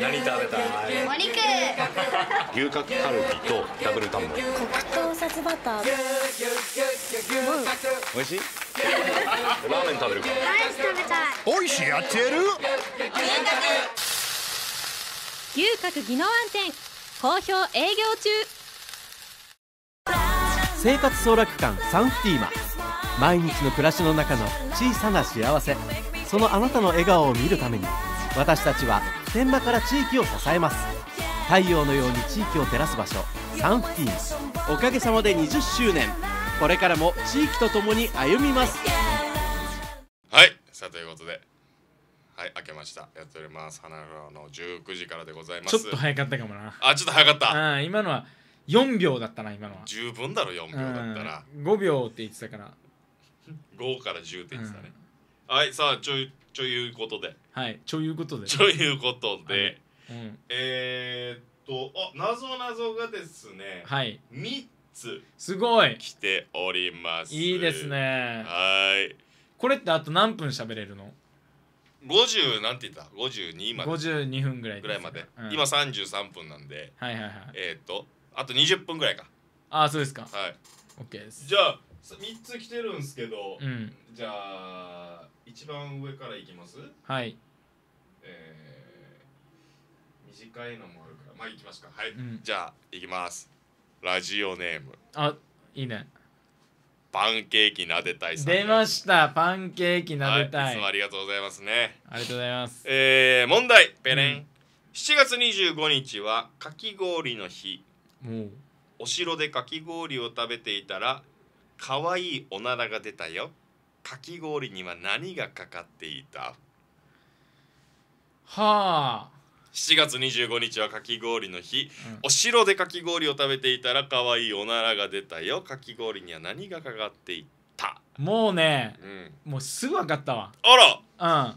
何食べたいお肉牛角カルビとダブルタンモリ黒糖さつバター美味しいラーメン食べるかライス食べたい美味しいやってる牛角技能安店好評営業中生活総楽館サンフティーマ毎日の暮らしの中の小さな幸せそのあなたの笑顔を見るために私たちは天間から地域を支えます太陽のように地域を照らす場所サンフティーンおかげさまで20周年これからも地域とともに歩みますはいさあということではい明けましたやっております花村の19時からでございますちょっと早かったかもなあちょっと早かったあ今のは4秒だったな今のは十分だろ4秒だったら5秒って言ってたから5から10って言ってたね、はいさあちょいちょいうことではいちょいうことでちょいうことで、うん、えー、っとあなぞなぞがですねはい3つすごい来ておりますいいですねはいこれってあと何分喋れるの50なんて言った52まで52分ぐらい、ぐらいまで、うん、今33分なんではいはいはいえー、っとあと20分ぐらいかああそうですかはい OK ですじゃあ3つ来てるんですけど、うん、じゃあ一番上からいきますはいえー、短いのもあるからまあいきますかはい、うん、じゃあいきますラジオネームあいいねパンケーキなでたい出ましたパンケーキなでたい、はい、いつもありがとうございますねありがとうございますえー、問題ペレン、うん、7月25日はかき氷の日お城でかき氷を食べていたらかわいいおならが出たよかき氷には何がかかっていたはあ7月25日はかき氷の日、うん、お城でかき氷を食べていたら可愛いおならが出たよかき氷には何がかかっていたもうね、うん、もうすぐ分かったわあらうん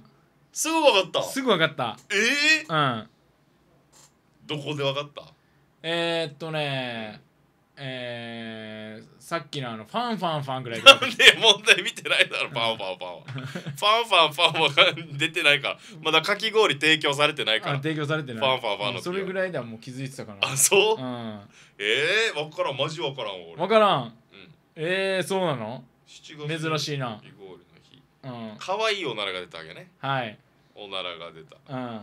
すぐ分かったすぐ分かったええー、うんどこで分かったえー、っとね、うんえー、さっきのあのファンファンファンぐらいなんで問題見てないだろファンファンファンは ファンファンファンは出てないからまだかき氷提供されてないから提供されてないファンファンファンのそれぐらいではもう気づいてたからあそう、うん、ええー、分からんマジ分からん俺分からん、うん、ええー、そうなの珍しいなかき氷の日、うん、かわいいおならが出たわけねはいおならが出たうん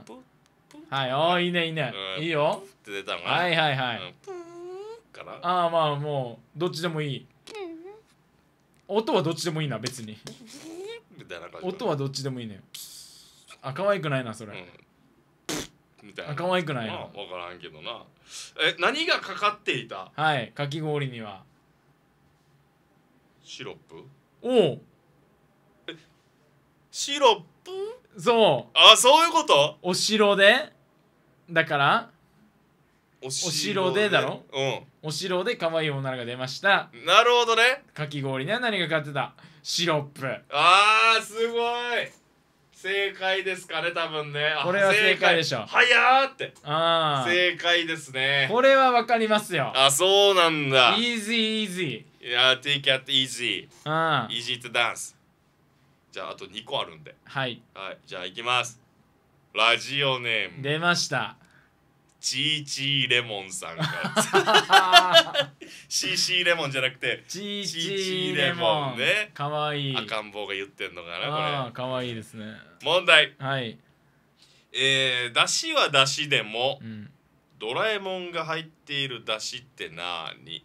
はいおいいねいいね、うん、いいよって出たのはいはいはい、うんかなああまあもうどっちでもいい音はどっちでもいいな別にみたいな感じ音はどっちでもいいねあ可愛くないなそれ、うん、みたいなあ可愛くないな、まあ、分からんけどなえ何がかかっていたはいかき氷にはシロップおおシロップそうあそういうことお城でだからお城でだろうんお城で可愛い女が出ましたなるほどねかき氷には何が買ってたシロップあーすごい正解ですかね多分ねこれは正解でしょはやーってあ正解ですねこれはわかりますよあそうなんだイージーイージーいや take it easy ー easy to dance じゃああと2個あるんではい、はい、じゃあいきますラジオネーム出ましたチーチーレモンさんが シーシーレモンじゃなくてチーチーレモンねかわいい赤ん坊が言ってんのかなこれかわいいですね問題はいえー、だしはだしでも、うん、ドラえもんが入っているだしってなに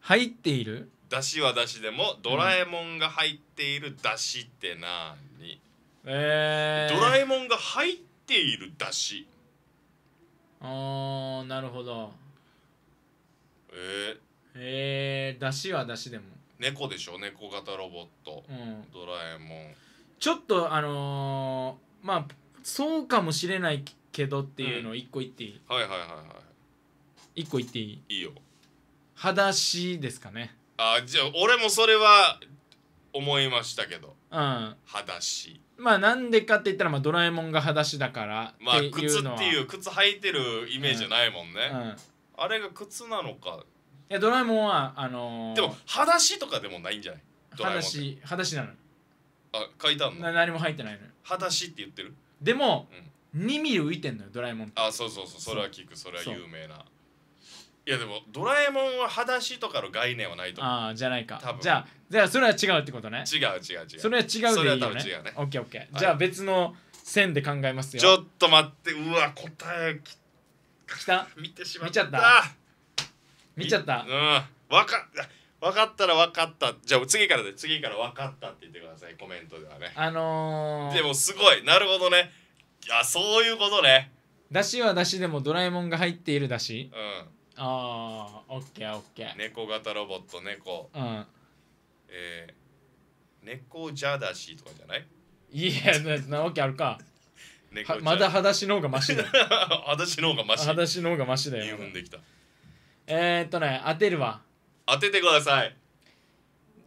入っているだしはだしでもドラえもんが入っているだしってなに、うん、えー、ドラえもんが入っているだしああなるほどえー、えー、出汁は出汁でも猫でしょ猫型ロボット、うん、ドラえもんちょっとあのー、まあそうかもしれないけどっていうのを一個言っていい、うん、はいはいはいはい一個言っていいいいよ裸足ですかねあじゃあ俺もそれは思いましたけどうん裸足まあなんでかって言ったらまあドラえもんが裸足だからまあ靴っていう靴履いてるイメージないもんね、うんうん、あれが靴なのかいやドラえもんはあのー、でも裸足とかでもないんじゃない裸足裸足なのあ書いてあるの何も入ってないの裸足って言ってるでも、うん、2ミリ浮いてんのよドラえもんあそうそうそうそれは聞くそれは有名ないやでもドラえもんは裸足とかの概念はないと思うああじゃないか多分じゃあじゃあそれは違うってことね違う違う違うそれは違うでいいよねそれは多分違うねオッケーオッケー、はい、じゃあ別の線で考えますよちょっと待ってうわ答えききた見てしまった見ちゃった見ちゃったうん分か分かったら分かったじゃあ次からで次から分かったって言ってくださいコメントではねあのー、でもすごいなるほどねいやそういうことねだしはだしでもドラえもんが入っているだし、うん、ああオッケーオッケー猫型ロボット猫うんえー、猫じゃだしとかじゃないいやななわけあるか猫まだ裸足の方がマシだよ私 の方がマシ裸足の方がマシだよ踏んできたえー、っとね当てるわ当ててください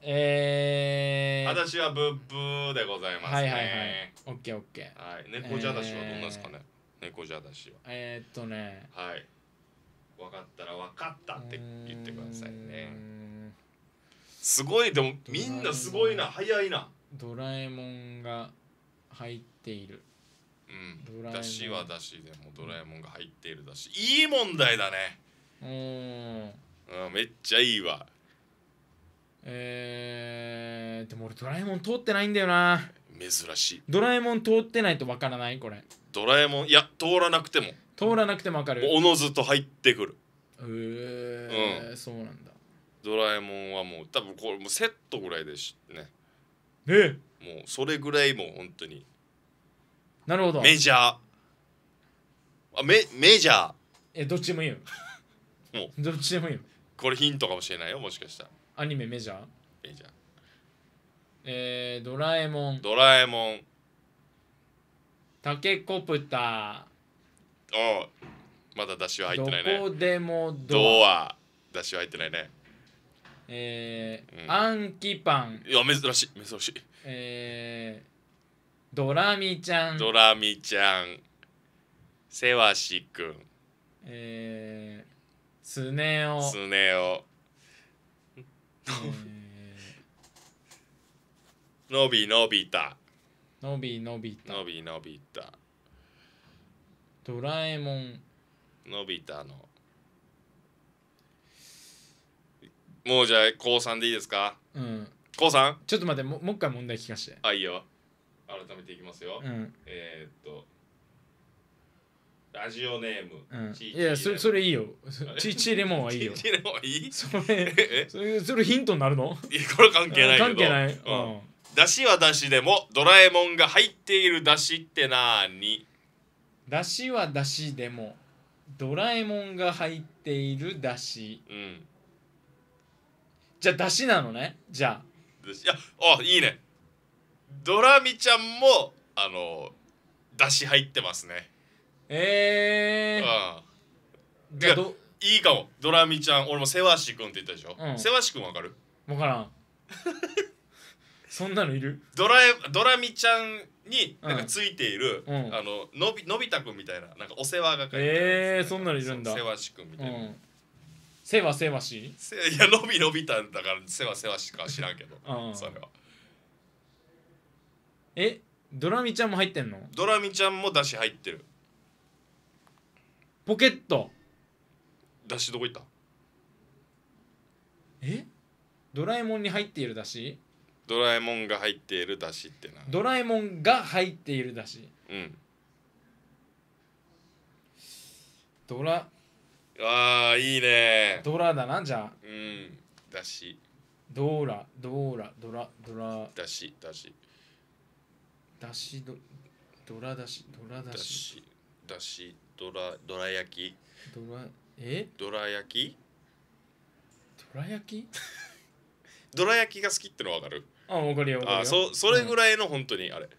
えー、足はブッブーでございますねはいはいはいオッケーオッケーはい猫じゃだしはどんなんですかね、猫じゃだしはえー、っとねはい分かったら分かったって言ってくださいねすごいでもみんなすごいな早いなドラえもんが入っているうんだしはだしでもドラえもんが入っているだしいい問題だねうんうんめっちゃいいわえー、でも俺ドラえもん通ってないんだよな珍しいドラえもん通ってないとわからないこれドラえもんいや通らなくても通らなくても分かるおのずと入ってくるへえーうんそうなんだドラえもんはもう多分これもうセットぐらいでしねえもうそれぐらいもう本当になるほどメジャーあメメジャーえどっちでもいいよ もどっちでもいいよこれヒントかもしれないよもしかしたらアニメメジャーメジャーえー、ドラえもんドラえもんタケコプター。おまだ出汁は入ってないね。どこでもドア。出汁は入ってないね。えー、うん、アンキパン。いや、珍しい、珍しい。えー、ドラミちゃん。ドラミちゃん。せわしくん。えー、スネオ。スネオ。えー、のびのびた。のびのびたのびのびたドラえもんのびたのもうじゃあ高三でいいですかうん高三ちょっと待ってももう一回問題聞かしてあいいよ改めていきますよ、うんえーっとラジオネーム、うんいいやそれそれいいよチれチレモンはいいよレモンいいそれそれヒントになるのいこれ関係ない関係ない、うんだしはだしでもドラえもんが入っている出しってなーに出汁は出汁でもドラえもんが入っている出汁うんじゃあ出汁なのねじゃあいやあいいねドラミちゃんもあの出汁入ってますねあえー、うんじゃあどいいかもドラミちゃん俺もせわしくんって言ったでしょ、うせわしくんわかるわからん そんなのいるドラえドラミちゃんになんかついている、うんあののびのび太くんみたいななんかお世話係えー、そんなのいるんだ世話しくんみたいな、うん、世話世話しせ いやのびのび太だから世話世話しか知らんけど、うん、それはえドラミちゃんも入ってんのドラミちゃんもだし入ってるポケットだしどこいったえドラえもんに入っているだしドラえもんが入っているだしってなドラえもんが入っているだしうんドラあーいいねドラだなじゃあうんだしドーラドーラドラドラだしだしだしどドラだしドラだだしだしどらどら焼きドラえどら焼きドラ焼きどら 焼きが好きってのわかるあ分かるよあそそれぐらいの本当にあれ、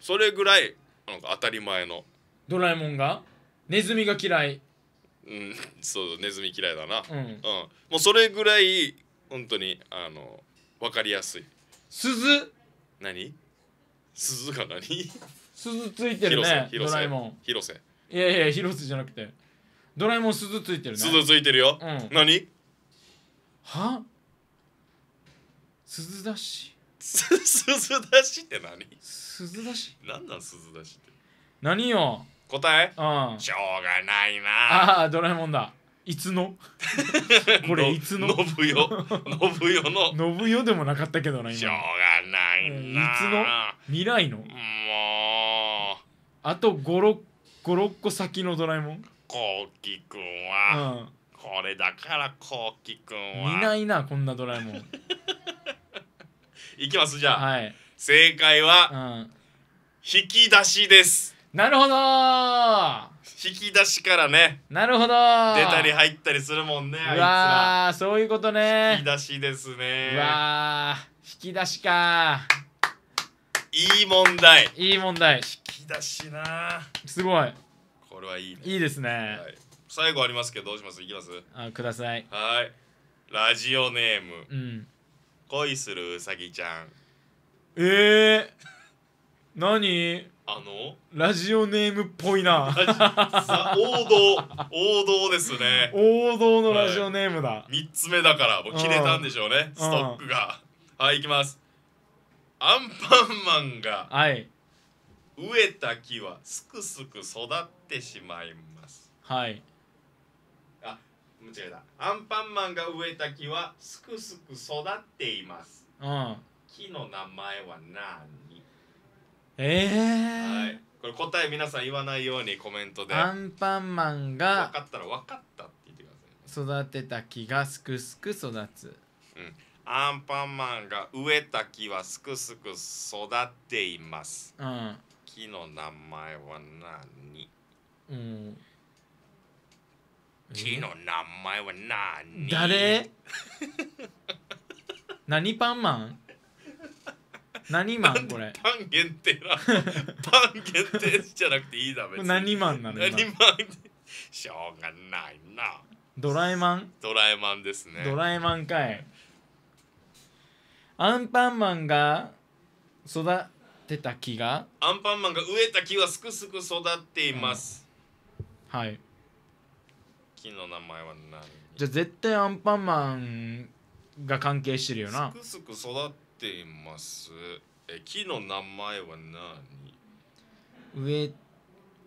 それぐらいなんか当たり前のドラえもんがネズミが嫌いうんそうネズミ嫌いだな、うん、うん、もうそれぐらい本当にあの分かりやすい鈴何鈴が何 鈴ついてるねドラえもん広瀬いやいや広瀬じゃなくてドラえもん鈴ついてるね鈴ついてるよ、うん、何は鈴だしすずだしって何鈴だし何なんすずだしって何よ答えうんしょうがないなああドラえもんだいつの これいつの信代信代の信代でもなかったけどなしょうがないない未来のもうあと56個先のドラえもんこうきくんは、うんこれだからこうきくんはいないなこんなドラえもん いきますじゃあ、はい、正解はうん、引き出しですなるほど引き出しからねなるほど出たり入ったりするもんねうあわーそういうことね引き出しですうねわ引き出しかいい問題いい問題引き出しなすごいこれはいいねいいですねは、い、最後ありますけどどうしますいきますあくださいはいラジオネームうん恋するうさぎちゃんえー、何あのラジオネームっぽいな王道王道ですね王道のラジオネームだ、はい、3つ目だからもう切れたんでしょうねストックがはい行きますアンパンマンがはい植えた木はすくすく育ってしまいますはい間違えたアンパンマンが植えた木はすくすく育っていますうん木の名前は何えー、はいこれ答え皆さん言わないようにコメントでアンパンマン分がかったら分かったって言ってくださ育てた木がすくすく育つうんアンパンマンが植えた木はすくすく育っていますうん木の名前は何うん木の名前は何誰 何パンマン何マンこれパン限定なパン限定じゃなくていいだめ何マンなの何マンしょうがないなドラえもんドラえもんですねドラえもんかいアンパンマンが育てた木がアンパンマンが植えた木はすくすく育っています、うん、はいキの名前は何じゃあ絶対アンパンマンが関係してるよなすくすく育っていますえ木の名前は何上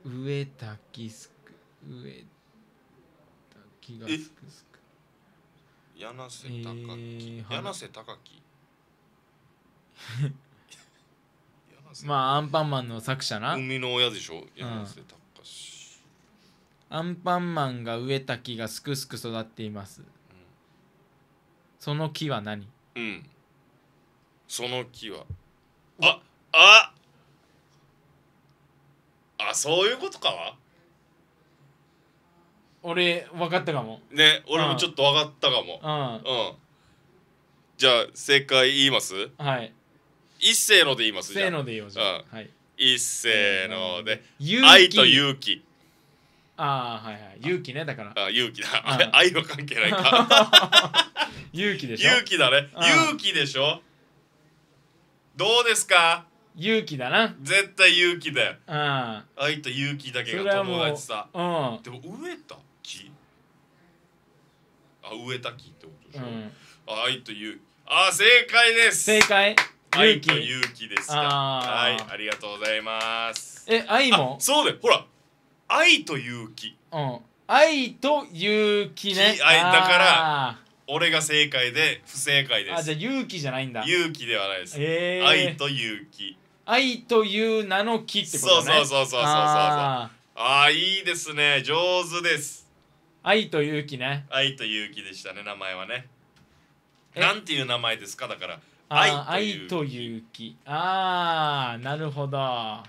上滝すく上滝がすくすく柳瀬隆樹、えー、柳瀬隆樹 まあアンパンマンの作者な海の親でしょ、うん、柳瀬隆アンパンマンが植えた木がすくすく育っています、その木は何うん。その木は。あ、あ。あ、そういうことかわ。俺分かったかもね、俺もちょっと分かったかも。うんうん。じゃあ、正解言います。はい一斉ので言います。じせーので言おじゃあ、はいいっので。愛と勇気。ああはいはい勇気ねだからあ勇気だ、うん、愛は関係ないか 勇気でしょ勇気だね、勇気でしょどうですか勇気だな絶対勇気だよ、うん、愛と勇気だけが友達さ、うん、でも植えた木あ植えた木ってことでしょ、うん、愛と勇気あ正解です正解愛と勇気ですかはいありがとうございますえ愛もそうだよほら愛と勇気、うん、愛と勇気ね愛だから俺が正解で不正解でであじすゃあ勇気じゃないんだ勇気ではないです、えー、愛と勇気愛という名の木ってことねそうそうそうそうそうそうああいいですね上手です愛と勇気ね愛と勇気でしたね名前はねなんていう名前ですかだから愛と勇気ああなるほどな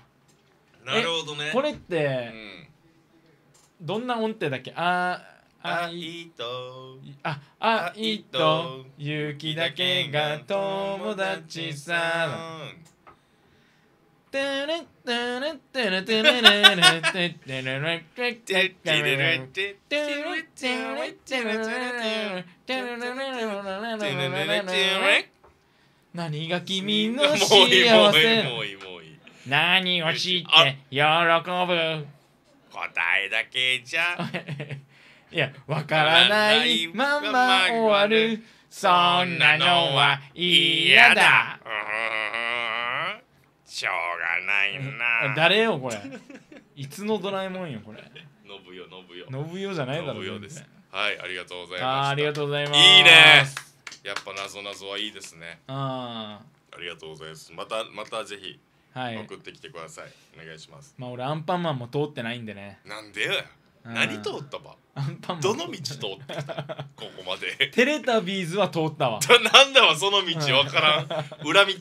るほどねこれっうんどんな音程だっけああいとああいと雪だけが友達さ何が君の幸せ何を知って喜ぶ答えだけじゃ いやわからないまま終わるそんなのは嫌だ、しょうがないな誰よこれいつのドラえもんよこれ信代信代信代じゃないだろですはいありがとうございますありがとうございますいいねやっぱなぞなぞはいいですねあありがとうございますまたまたぜひはい、送ってきてくださいお願いしますまあ俺アンパンマンも通ってないんでねなんで何通ったばアンパンマンどの道通ってきたここまで テレタビーズは通ったわ なんだわその道わからん裏道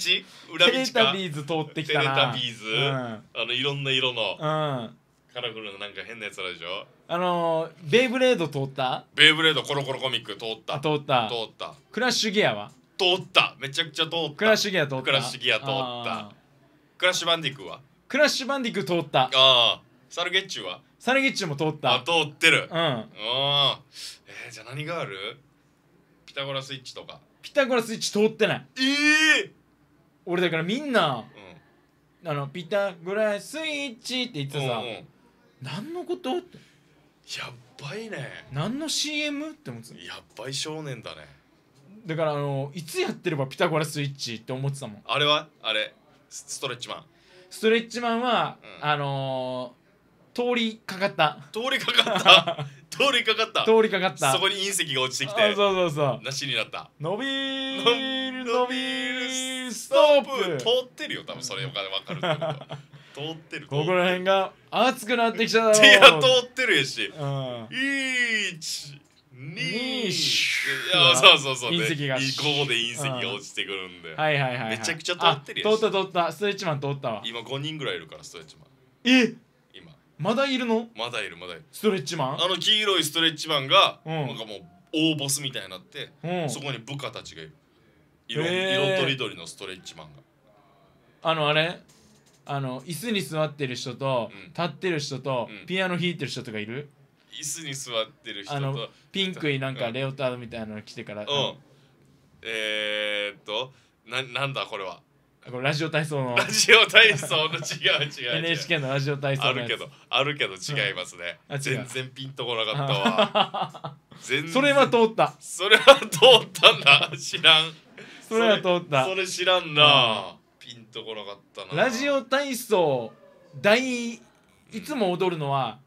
裏道テレタビーズ通ってきたテレタビーズ、うん、あのいろんな色の、うんカラフルのなんか変なやつらでしょあのー、ベイブレード通ったベイブレードコロコロコミック通った通った通ったクラッシュギアは通っためちゃくちゃ通ったクラッシュギア通ったクラッシュギア通ったクラッシュバンディクはクラッシュバンディク通ったああサルゲッチュはサルゲッチュも通ったあ通ってるうんあえー、じゃあ何があるピタゴラスイッチとかピタゴラスイッチ通ってないええー、俺だからみんな、うん、あのピタゴラスイッチって言ってさ、うんうん、何のことってやばいね何の CM? って思ってたやばい少年だねだからあのいつやってればピタゴラスイッチって思ってたもんあれはあれストレッチマンストレッチマンは、うんあのー通りかかった通りかかった 通りかかった通りかかったそこに隕石が落ちてきてそうそうそうなしになった伸びる伸びるストップ通ってるよ多分それお金分かる 通ってるここら辺が熱くなってきちゃうろいや通ってるやしうん1にしいやそうそうそう、隕石が5で隕石が落ちてくるんで、はいはいはい、はい、めちゃくちゃ通ってるやつ。通った通ったストレッチマン通ったわ今5人ぐらいいるからストレッチマンえ今まだいるのまだいるまだいるストレッチマンあの黄色いストレッチマンが、うん、なんかもう大ボスみたいになって、うん、そこに部下たちがいる色,、えー、色とりどりのストレッチマンがあのあれあの椅子に座ってる人と、うん、立ってる人と、ピアノ弾いてる人とかいる椅子に座ってる人あのピンクいなんかレオタードみたいなの着てから、うんえー、っとななんだこれはこれラジオ体操のラジオ体操の違う違う違う NHK のラジオ体操のあるけどあるけど違いますね、うんあ全然ピンとこなかったわ 全それは通ったそれは通ったんだ知らんそれは通ったそれ知らんな、ピンとこなかったなラジオ体操大いつも踊るのは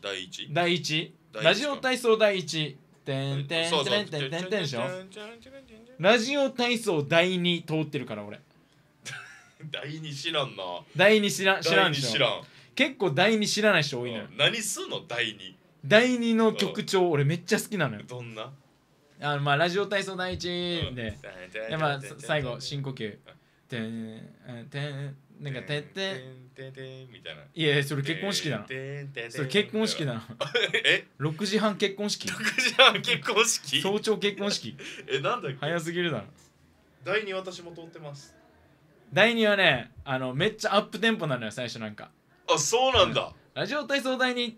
第一第一ラジオ体操第一てんてんそうてんてんてんてんでしょラジオ体操第二通ってるから俺 第二知らんな第二知らん知らん知らん結構第二知らない人多いのよ何すんの第二第二の曲調俺めっちゃ好きなのよどんなあのまあラジオ体操第一で、でまあ 最後深呼吸てんてんてんなんか「てんてんてんてん」みたいないやそれ結婚式だなそれ結婚式だな え六時半結婚式6時半結婚式早朝結婚式 えなんだっけ早すぎるだろ第2私も通ってます第2はねあのめっちゃアップテンポなのよ最初なんかあそうなんだ、ラジオ体操第2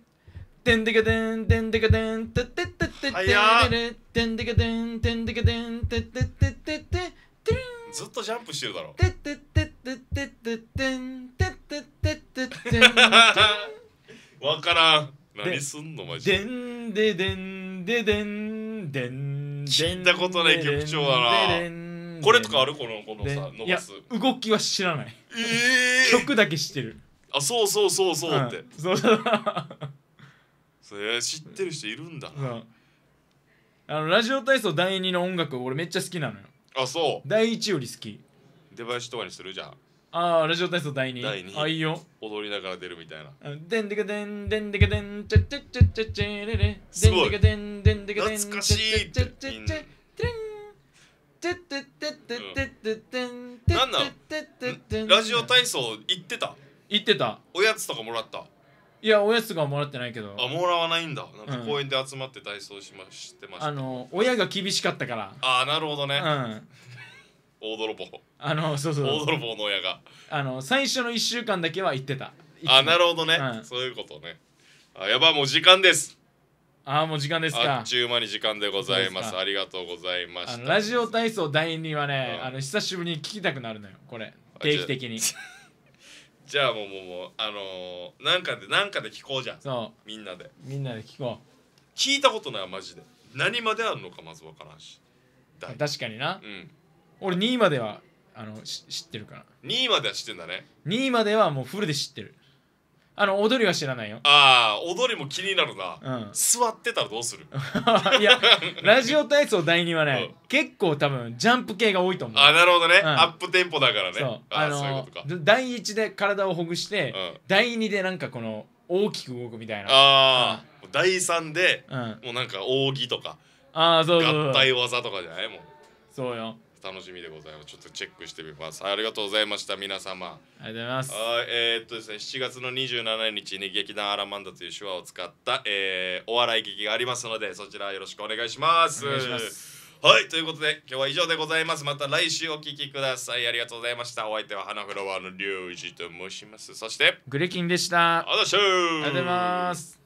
てんてかてんてんてかてんてってってってってってってってってってってってってってってってってってってずっとジャンプしてるだろててててててててててててわからん何すんのマジででんででんででんでん聞いたことない曲調だなこれとかあるこのこのさ伸ばす動きは知らない、えー、曲だけ知ってるあそうそうそうそうって、そうそうれ知ってる人いるんだな、あのラジオ体操第二の音楽俺めっちゃ好きなのよあそう第1より好き出囃子とかにするじゃんああラジオ体操第2第2あいいよ踊りながら出るみたいなでんでかでんでんでかでんちゃちゃちゃちゃちゃれれでんでかでんでんでかでん懐かしいってなんなんラジオ体操行ってた行ってたおやつとかもらったいやおやつがもらってないけどあもらわないんだなんか公園で集まって体操しましてました、あの親が厳しかったからああなるほどね、うん、大泥棒あのそうそう大泥棒の親があの最初の1週間だけは行ってたあなるほどね、うん、そういうことねあやばもう時間ですあもう時間ですかあっちゅう間に時間でございますありがとうございましたラジオ体操第2はね、うん、あの久しぶりに聞きたくなるのよこれ定期的にじゃあもうもうもうあのー、なんかでなんかで聞こうじゃんそうみんなでみんなで聞こう聞いたことないマジで何まであるのかまず分からんし確かになうん俺2位まではあのし知ってるから2位までは知ってんだね2位まではもうフルで知ってるあの踊りは知らないよああ踊りも気になるな、うん、座ってたらどうする いや ラジオ体操第2はね、うん、結構多分ジャンプ系が多いと思うあなるほどね、うん、アップテンポだからねそうあのー、そういう第1で体をほぐして、第2でなんかこの大きく動くみたいなあ、うん、第3で、もうなんか扇とかあそうそうそう合体技とかじゃないもんそうよ楽しみでございますちょっとチェックしてみますありがとうございました皆様ありがとうございますえー、っとですね7月の27日に劇団アラマンダという手話を使った、えー、お笑い劇がありますのでそちらよろしくお願いしますはいということで今日は以上でございますまた来週お聞きくださいありがとうございましたお相手は花フラワーのリュウジと申しますそしてグレキンでしたありがとうございます